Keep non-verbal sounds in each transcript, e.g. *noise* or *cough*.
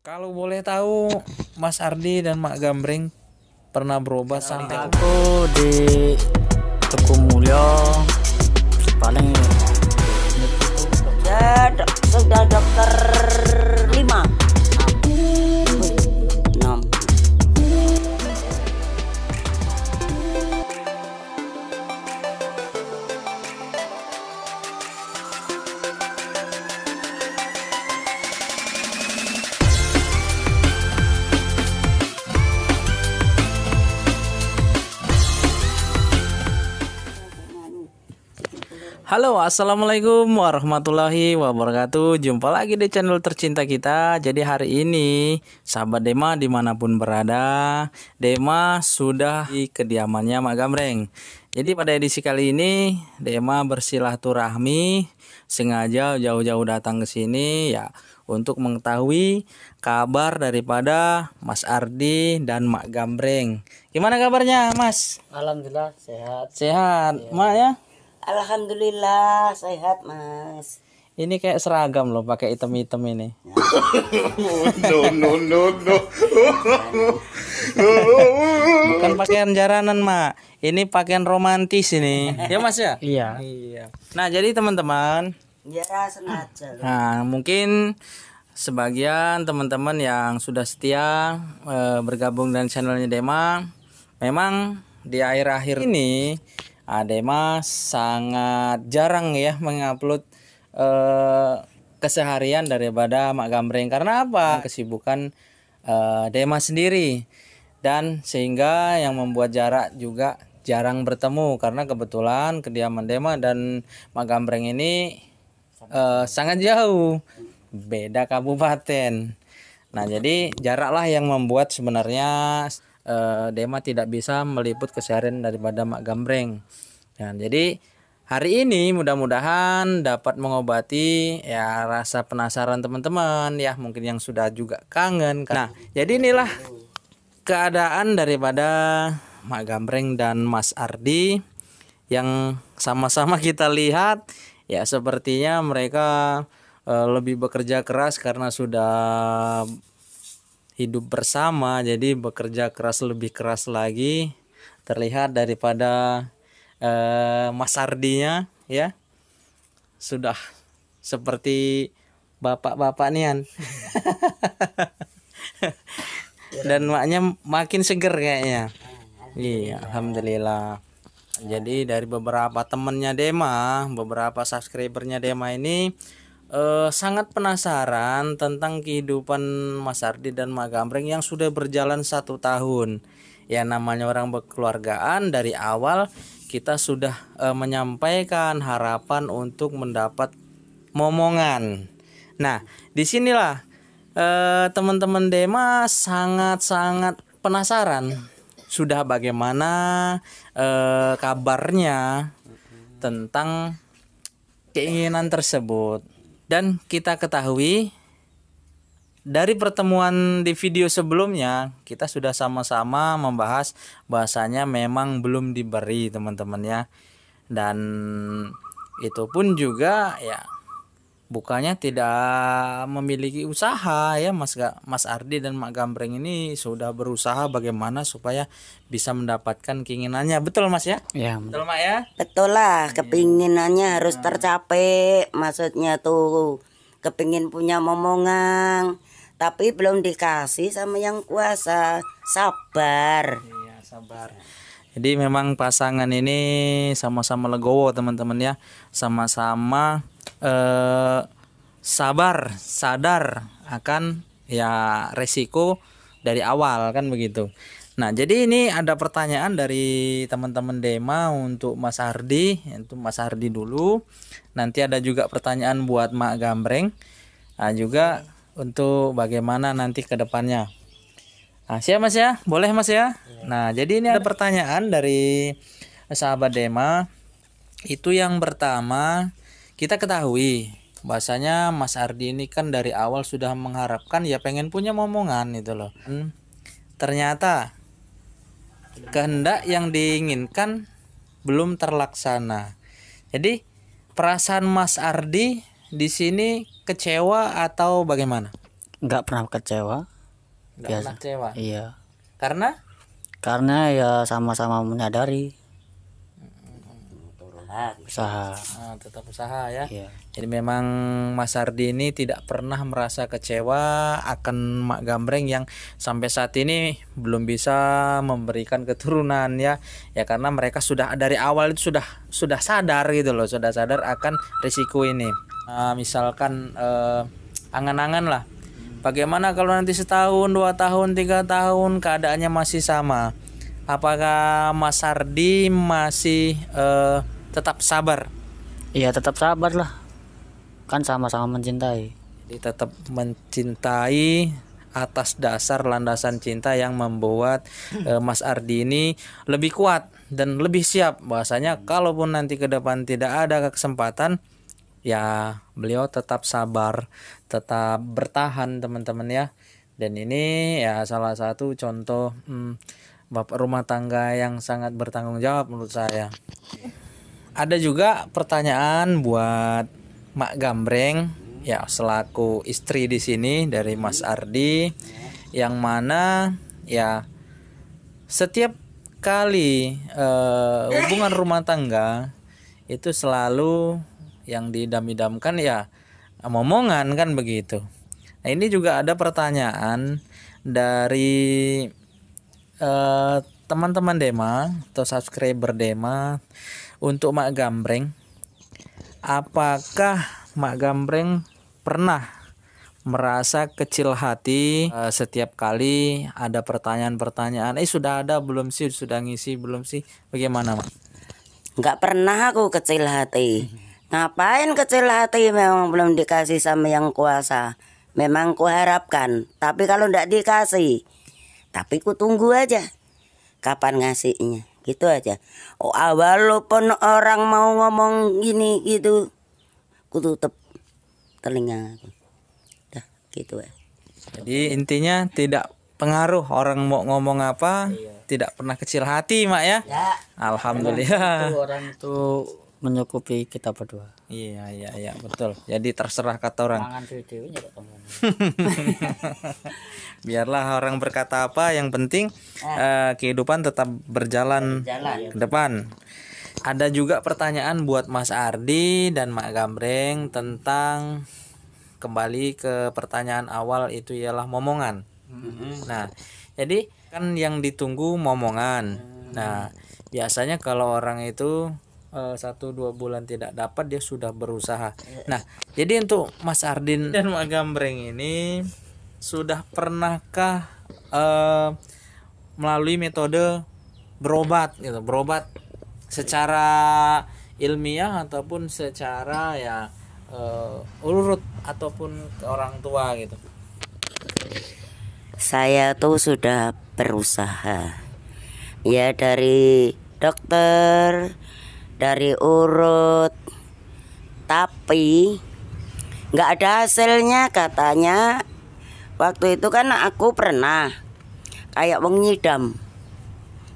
Kalau boleh tahu Mas Ardi dan Mak Gambring pernah berobat sampai aku di Teguh Mulyo paling ya dok, sudah dokter lima Halo, assalamualaikum warahmatullahi wabarakatuh. Jumpa lagi di channel tercinta kita. Jadi hari ini sahabat Dema dimanapun berada, Dema sudah di kediamannya Mak Gamreng. Jadi pada edisi kali ini Dema bersilaturahmi, sengaja jauh-jauh datang ke sini ya untuk mengetahui kabar daripada Mas Ardi dan Mak Gamreng. Gimana kabarnya, Mas? Alhamdulillah sehat. Sehat, ya. Mak ya? Alhamdulillah sehat mas. Ini kayak seragam loh pakai item-item ini. no no no Bukan pakaian jaranan, Mak. Ini pakaian romantis ini. Ya, Mas ya? Iya. iya. Nah, jadi teman-teman, ya sengaja. Nah, mungkin sebagian teman-teman yang sudah setia e, bergabung dengan channelnya Dema, memang di akhir-akhir ini Adema sangat jarang ya mengupload eh, keseharian daripada Mak Gambreng karena apa? Ya. Kesibukan eh, Dema sendiri dan sehingga yang membuat jarak juga jarang bertemu karena kebetulan kediaman Dema dan Mak Gambreng ini eh, sangat jauh beda kabupaten. Nah, jadi jaraklah yang membuat sebenarnya uh, eh, Dema tidak bisa meliput keseharian daripada Mak Gambreng. Nah, jadi hari ini mudah-mudahan dapat mengobati ya rasa penasaran teman-teman ya mungkin yang sudah juga kangen. Nah, jadi inilah keadaan daripada Mak Gambreng dan Mas Ardi yang sama-sama kita lihat ya sepertinya mereka eh, lebih bekerja keras karena sudah hidup bersama jadi bekerja keras lebih keras lagi terlihat daripada eh, Mas Ardinya ya sudah seperti bapak-bapak nian *laughs* dan maknya makin seger kayaknya iya alhamdulillah jadi dari beberapa temennya Dema beberapa subscribernya Dema ini eh, sangat penasaran tentang kehidupan Mas Ardi dan Mak Gambreng yang sudah berjalan satu tahun. Ya namanya orang berkeluargaan dari awal kita sudah eh, menyampaikan harapan untuk mendapat momongan. Nah disinilah eh, teman-teman Dema sangat-sangat penasaran sudah bagaimana eh, kabarnya tentang keinginan tersebut. Dan kita ketahui dari pertemuan di video sebelumnya kita sudah sama-sama membahas bahasanya memang belum diberi teman-teman ya dan itu pun juga ya bukannya tidak memiliki usaha ya Mas Mas Ardi dan Mak Gambreng ini sudah berusaha bagaimana supaya bisa mendapatkan keinginannya betul Mas ya? ya betul Mak ya? Betul lah iya. kepinginannya ya. harus tercapai maksudnya tuh kepingin punya momongan tapi belum dikasih sama yang kuasa sabar. Iya sabar. Jadi memang pasangan ini sama-sama legowo teman-teman ya, sama-sama eh, sabar, sadar akan ya resiko dari awal kan begitu. Nah jadi ini ada pertanyaan dari teman-teman Dema untuk Mas Hardi, untuk Mas Hardi dulu. Nanti ada juga pertanyaan buat Mak Gambreng, nah, juga untuk bagaimana nanti kedepannya. Nah, siap mas ya, boleh mas ya. Nah, jadi ini ada pertanyaan dari sahabat Dema. Itu yang pertama, kita ketahui bahasanya Mas Ardi ini kan dari awal sudah mengharapkan ya pengen punya momongan itu loh. Hmm. Ternyata kehendak yang diinginkan belum terlaksana. Jadi perasaan Mas Ardi di sini kecewa atau bagaimana? Enggak pernah kecewa. Enggak pernah kecewa. Iya. Karena karena ya sama-sama menyadari usaha nah, tetap usaha ya iya. jadi memang Mas Ardi ini tidak pernah merasa kecewa akan mak gambreng yang sampai saat ini belum bisa memberikan keturunan ya ya karena mereka sudah dari awal itu sudah sudah sadar gitu loh sudah sadar akan risiko ini nah, misalkan angan eh, angan-angan lah Bagaimana kalau nanti setahun, dua tahun, tiga tahun keadaannya masih sama? Apakah Mas Sardi masih uh, tetap sabar? Iya tetap sabar lah, kan sama-sama mencintai. Jadi tetap mencintai atas dasar landasan cinta yang membuat uh, Mas Ardi ini lebih kuat dan lebih siap bahasanya kalaupun nanti ke depan tidak ada kesempatan ya beliau tetap sabar, tetap bertahan teman-teman ya. Dan ini ya salah satu contoh hmm, bapak rumah tangga yang sangat bertanggung jawab menurut saya. Ada juga pertanyaan buat Mak Gambreng ya selaku istri di sini dari Mas Ardi yang mana ya setiap kali uh, hubungan rumah tangga itu selalu yang didam-idamkan ya momongan kan begitu. Nah, ini juga ada pertanyaan dari eh, teman-teman uh, Dema atau subscriber Dema untuk Mak Gambreng. Apakah Mak Gambreng pernah merasa kecil hati uh, setiap kali ada pertanyaan-pertanyaan eh sudah ada belum sih sudah ngisi belum sih bagaimana mak Enggak pernah aku kecil hati Ngapain kecil hati memang belum dikasih sama yang kuasa. Memang kuharapkan, tapi kalau ndak dikasih, tapi ku tunggu aja. Kapan ngasihnya? Gitu aja. Oh, walaupun orang mau ngomong gini gitu, ku tutup telinga Dah, gitu ya. Jadi intinya tidak pengaruh orang mau ngomong apa, iya. tidak pernah kecil hati, Mak ya. ya Alhamdulillah. Itu orang tuh menyukupi kita berdua iya iya iya betul jadi terserah kata orang *laughs* biarlah orang berkata apa yang penting eh. eh kehidupan tetap berjalan, berjalan ke depan ada juga pertanyaan buat Mas Ardi dan Mak Gambreng tentang kembali ke pertanyaan awal itu ialah momongan mm-hmm. nah jadi kan yang ditunggu momongan mm-hmm. nah biasanya kalau orang itu Eh, satu dua bulan tidak dapat dia sudah berusaha. Iya. Nah, jadi untuk Mas Ardin dan Mak Gambreng ini sudah pernahkah uh, melalui metode berobat gitu, berobat secara ilmiah ataupun secara ya uh, urut ataupun ke orang tua gitu. Saya tuh sudah berusaha ya dari dokter dari urut tapi nggak ada hasilnya katanya waktu itu kan aku pernah kayak wong nyidam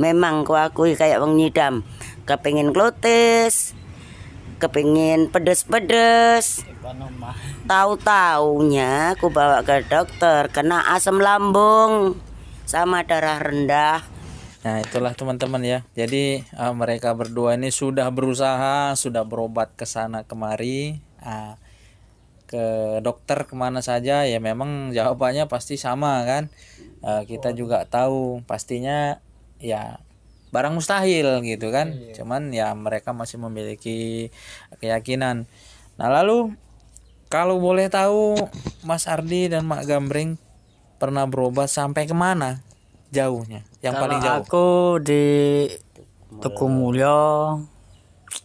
memang ku akui kayak wong nyidam kepingin klotis kepingin pedes-pedes tahu taunya aku bawa ke dokter kena asam lambung sama darah rendah Nah, itulah teman-teman ya. Jadi uh, mereka berdua ini sudah berusaha, sudah berobat ke sana kemari, uh, ke dokter kemana saja ya memang jawabannya pasti sama kan. Uh, kita juga tahu pastinya ya barang mustahil gitu kan. Iya. Cuman ya mereka masih memiliki keyakinan. Nah, lalu kalau boleh tahu Mas Ardi dan Mak Gambring pernah berobat sampai kemana? jauhnya yang Kalau paling jauh aku di Tuku Mulyo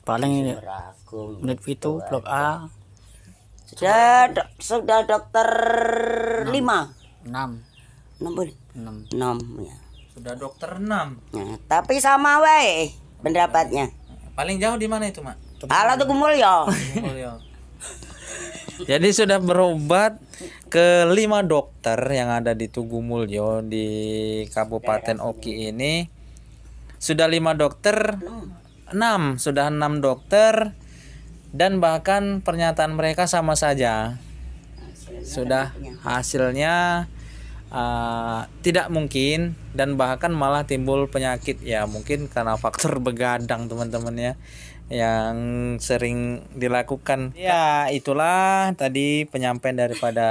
paling menit itu blok A sudah sudah dokter lima, enam, enam 6 enam, 6 ya sudah dokter enam. Ya, tapi sama wae pendapatnya paling jauh di mana itu mak Tuku Mulyo jadi sudah berobat ke lima dokter yang ada di Tugu Mulyo di Kabupaten Oki ini. Sudah lima dokter, enam sudah enam dokter dan bahkan pernyataan mereka sama saja. Sudah hasilnya uh, tidak mungkin dan bahkan malah timbul penyakit ya mungkin karena faktor *laughs* begadang teman-teman ya yang sering dilakukan. Iya. Ya, itulah tadi penyampaian daripada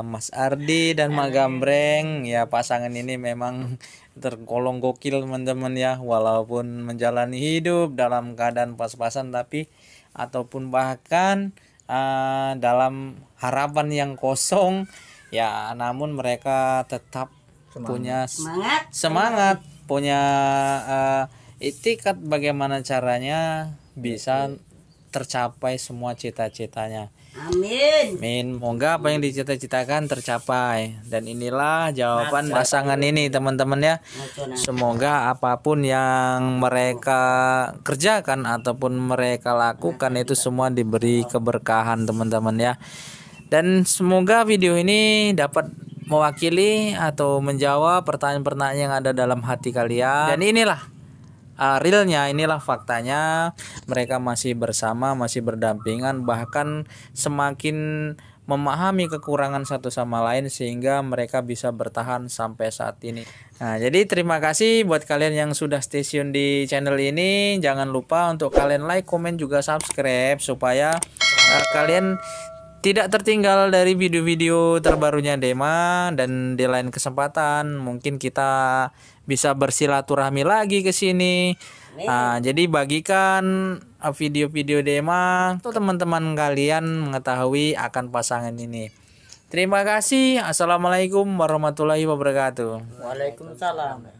Mas Ardi dan Mak Gambreng. Ya, pasangan ini memang tergolong gokil teman-teman ya, walaupun menjalani hidup dalam keadaan pas-pasan tapi ataupun bahkan uh, dalam harapan yang kosong ya, namun mereka tetap semangat. punya semangat, semangat punya uh, itikat bagaimana caranya bisa tercapai semua cita-citanya. Amin. Amin. Moga apa yang dicita-citakan tercapai dan inilah jawaban Masa. pasangan ini teman-teman ya. Semoga apapun yang mereka kerjakan ataupun mereka lakukan itu semua diberi keberkahan teman-teman ya. Dan semoga video ini dapat mewakili atau menjawab pertanyaan-pertanyaan yang ada dalam hati kalian. Dan inilah uh, realnya inilah faktanya mereka masih bersama masih berdampingan bahkan semakin memahami kekurangan satu sama lain sehingga mereka bisa bertahan sampai saat ini. Nah, jadi terima kasih buat kalian yang sudah stay di channel ini. Jangan lupa untuk kalian like, komen juga subscribe supaya uh, kalian tidak tertinggal dari video-video terbarunya Dema dan di lain kesempatan mungkin kita bisa bersilaturahmi lagi ke sini. Nah, jadi bagikan ah, video-video Dema untuk teman-teman kalian mengetahui akan pasangan ini. Terima kasih. Assalamualaikum warahmatullahi wabarakatuh. Waalaikumsalam.